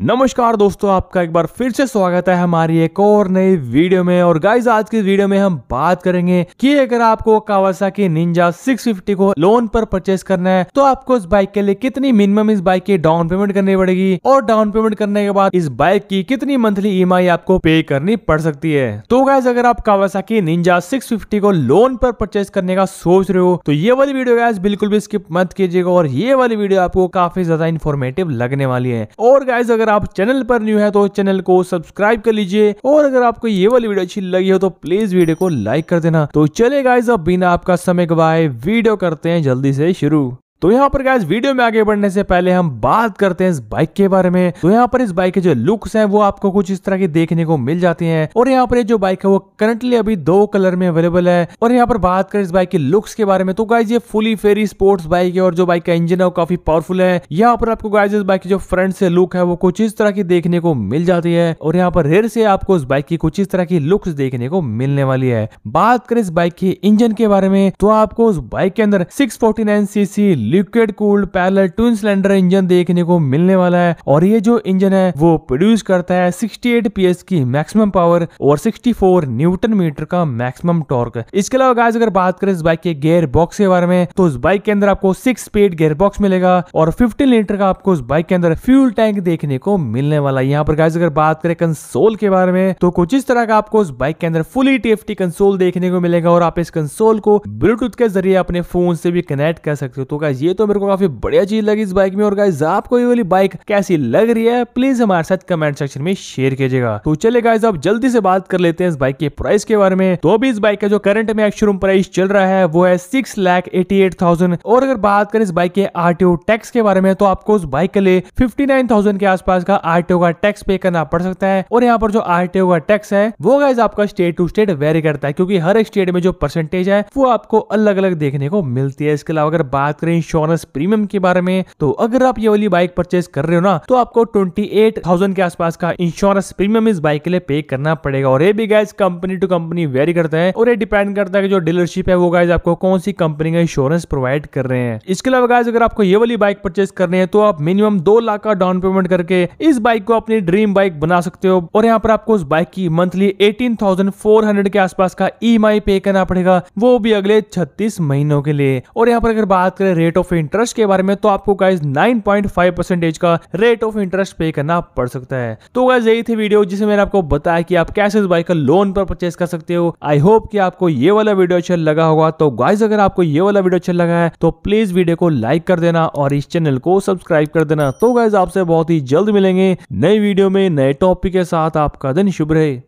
नमस्कार दोस्तों आपका एक बार फिर से स्वागत है हमारी एक और नई वीडियो में और गाइज आज की वीडियो में हम बात करेंगे कि अगर आपको कावासा की निंजा 650 को लोन पर परचेस करना है तो आपको इस बाइक के लिए कितनी मिनिमम इस बाइक की डाउन पेमेंट करनी पड़ेगी और डाउन पेमेंट करने के बाद इस बाइक की कितनी मंथली ई e आपको पे करनी पड़ सकती है तो गाइज अगर आप कावासा की निंजा सिक्स को लोन पर परचेस करने का सोच रहे हो तो ये वाली वीडियो गाइज बिल्कुल भी स्किप मत कीजिएगा और ये वाली वीडियो आपको काफी ज्यादा इन्फॉर्मेटिव लगने वाली है और गाइज अगर अगर आप चैनल पर न्यू है तो चैनल को सब्सक्राइब कर लीजिए और अगर आपको ये वाली वीडियो अच्छी लगी हो तो प्लीज वीडियो को लाइक कर देना तो चले गाइज अब बिना आपका समय गवाए वीडियो करते हैं जल्दी से शुरू तो यहाँ पर गाइस वीडियो में आगे बढ़ने से पहले हम बात करते हैं इस बाइक के बारे में तो यहाँ पर इस बाइक के जो लुक्स हैं वो आपको कुछ इस तरह की देखने को मिल जाती हैं और यहाँ पर जो बाइक है वो करंटली अभी दो कलर में अवेलेबल है और यहाँ पर बात करें इस बाइक के लुक्स के बारे में तो गाइज ये फुली फेरी स्पोर्ट्स बाइक है और जो बाइक का इंजन है वो काफी पावरफुल है यहाँ पर आपको गाइज इस बाइक की जो फ्रंट से लुक है वो कुछ इस तरह की देखने को मिल जाती है और यहाँ पर रेयर से आपको इस बाइक की कुछ इस तरह की लुक्स देखने को मिलने वाली है बात करें इस बाइक के इंजन के बारे में तो आपको उस बाइक के अंदर six forty nine CC liquid cooled parallel twin cylinder engine देखने को मिलने वाला है और ये जो इंजन है वो प्रोड्यूस करता है 68 पीएस की मैक्सिमम पावर और 64 न्यूटन मीटर का मैक्सिमम टॉर्क इसके अलावा गाइस अगर बात करें इस बाइक के गेयर बॉक्स के बारे में तो इस बाइक के अंदर आपको सिक्स स्पीड गेयर बॉक्स मिलेगा और फिफ्टीन लीटर का आपको इस बाइक के अंदर फ्यूल टैंक देखने को मिलने वाला है यहाँ पर गाइस अगर बात करें कंसोल के बारे में तो कुछ इस तरह का आपको इस बाइक के अंदर फुली टेफ्टी कंसोल देखने को मिलेगा और आप इस कंसोल को ब्लूटूथ के जरिए अपने फोन से भी कनेक्ट कर सकते हो तो गाइज ये तो मेरे को काफी बढ़िया चीज लगी इस बाइक में और गाइज आपको ये वाली बाइक कैसी लग रही है प्लीज हमारे साथ कमेंट सेक्शन में शेयर कीजिएगा तो चले गाइज आप जल्दी से बात कर लेते हैं इस बाइक के प्राइस के बारे में तो अभी इस बाइक का जो करंट में एक्शोरूम प्राइस चल रहा है वो है सिक्स एटी एट थाउजेंड और अगर बात करें इस बाइक के आरटीओ टैक्स के बारे में तो आपको उस बाइक के लिए फिफ्टी नाइन थाउजेंड के आसपास का आरटीओ का टैक्स पे करना पड़ सकता है और यहाँ पर जो आरटीओ का टैक्स है वो गाइज आपका स्टेट टू स्टेट वेरी करता है क्योंकि हर एक स्टेट में जो परसेंटेज है वो आपको अलग अलग देखने को मिलती है इसके अलावा अगर बात करें इंश्योरेंस प्रीमियम के बारे में तो अगर आप ये वाली बाइक परचेज कर रहे हो ना तो आपको ट्वेंटी के आसपास का इंश्योरेंस प्रीमियम इस बाइक के लिए पे करना पड़ेगा और ये भी guys company to company vary करता है और ये डिपेंड करता है जो डीलरशिप है वो गाइज आपको कौन सी कंपनी का इंश्योरेंस प्रोवाइड कर रहे हैं इसके अलावा गाइज अगर आपको ये वाली बाइक परचेज करनी है तो आप मिनिमम दो लाख का डाउन पेमेंट करके इस बाइक को अपनी ड्रीम बाइक बना सकते हो और यहाँ पर आपको उस बाइक की मंथली 18,400 के आसपास का ई e पे करना पड़ेगा वो भी अगले 36 महीनों के लिए और यहाँ पर अगर बात करें रेट रेट ऑफ इंटरेस्ट के बारे में तो आपको गाइज 9.5 परसेंटेज का रेट ऑफ इंटरेस्ट पे करना पड़ सकता है तो गाइज यही थी वीडियो जिसे मैंने आपको बताया कि आप कैसे इस बाइक का लोन पर परचेज कर सकते हो आई होप कि आपको ये वाला वीडियो अच्छा लगा होगा तो गाइज अगर आपको ये वाला वीडियो अच्छा लगा है तो प्लीज वीडियो को लाइक कर देना और इस चैनल को सब्सक्राइब कर देना तो गाइज आपसे बहुत ही जल्द मिलेंगे नई वीडियो में नए टॉपिक के साथ आपका दिन शुभ रहे